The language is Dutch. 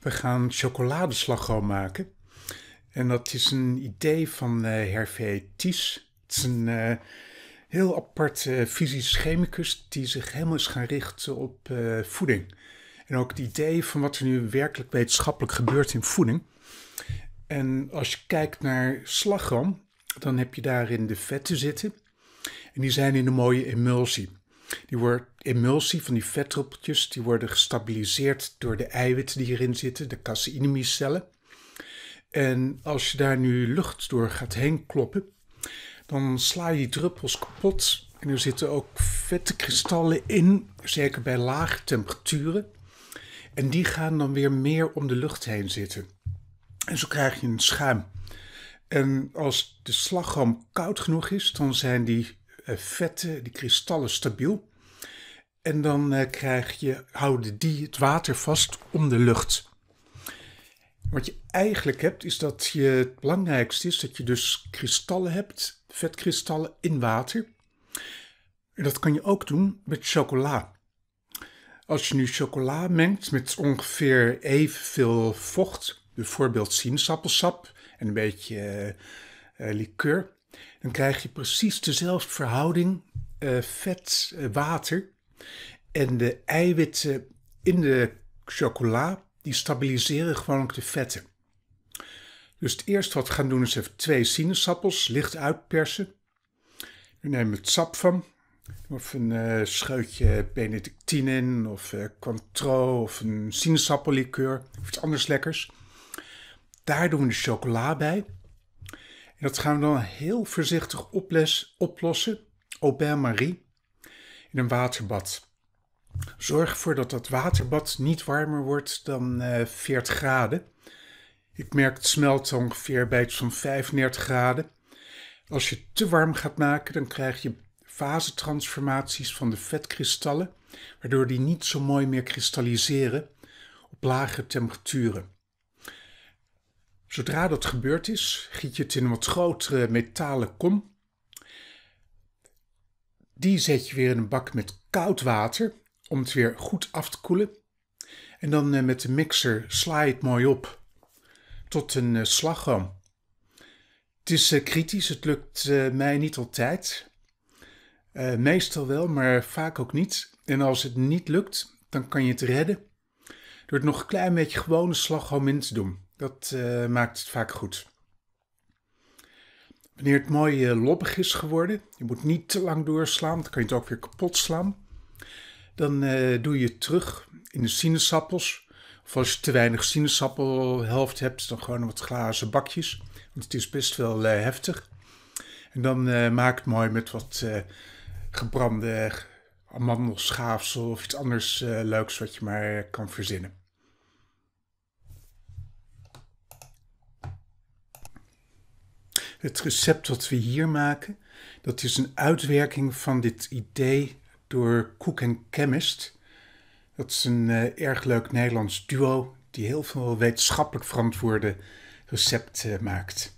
We gaan chocoladeslagroom maken. En dat is een idee van uh, Hervé Ties. Het is een eh, heel apart uh, eh, fysisch chemicus die zich helemaal is gaan richten op voeding. En ook het idee van wat er nu werkelijk wetenschappelijk gebeurt in voeding. En als je kijkt naar slagroom, dan heb je daarin de vetten zitten. En die zijn in een mooie emulsie. Die wordt emulsie van die vetdruppeltjes, die worden gestabiliseerd door de eiwitten die erin zitten, de caseinemicellen. En als je daar nu lucht door gaat heen kloppen, dan sla je die druppels kapot. En er zitten ook vette kristallen in, zeker bij lage temperaturen. En die gaan dan weer meer om de lucht heen zitten. En zo krijg je een schuim. En als de slagroom koud genoeg is, dan zijn die eh, vetten, die kristallen stabiel. En dan eh, krijg je, houden die het water vast om de lucht. Wat je eigenlijk hebt, is dat je, het belangrijkste is dat je dus kristallen hebt, vetkristallen in water. En dat kan je ook doen met chocola. Als je nu chocola mengt met ongeveer evenveel vocht, bijvoorbeeld sinaasappelsap en een beetje uh, dan krijg je precies dezelfde verhouding eh, vet-water. Eh, en de eiwitten in de chocola, die stabiliseren gewoon ook de vetten. Dus het eerste wat we gaan doen is even twee sinaasappels licht uitpersen. We nemen het sap van. Of een eh, scheutje benedictine of uh, of een sinaasappellikeur, of iets anders lekkers. Daar doen we de chocola bij. En dat gaan we dan heel voorzichtig oplossen, au bain-marie, in een waterbad. Zorg ervoor dat dat waterbad niet warmer wordt dan uh, eh, 40 graden. Ik merk het smelt ongeveer bij zo'n 35 graden. Als je het te warm gaat maken, dan krijg je fasetransformaties van de vetkristallen, waardoor die niet zo mooi meer kristalliseren op lage temperaturen. Zodra dat gebeurd is, giet je het in een wat grotere metalen kom. Die zet je weer in een bak met koud water om het weer goed af te koelen. En dan eh, met de mixer sla je het mooi op tot een eh, slagroom. Het is eh, kritisch, het lukt mij niet altijd. meestal wel, maar vaak ook niet. En als het niet lukt, dan kan je het redden door het nog een klein beetje gewone slagroom in te doen. Dat eh, maakt het vaak goed. Wanneer het mooi uh, eh, lobbig is geworden, je moet niet te lang doorslaan, dan kan je het ook weer kapot slaan. Dan eh, doe je het terug in de sinaasappels. Of als je te weinig sinaasappelhelft hebt, dan gewoon wat glazen bakjes. Want het is best wel heftig. En dan maak het mooi met wat gebrande amandelschaafsel of iets anders leuks wat je maar kan verzinnen. het recept wat we hier maken, dat is een uitwerking van dit idee door Cook en Chemist. Dat is een eh, erg leuk Nederlands duo die heel veel wetenschappelijk verantwoorde recepten eh, maakt.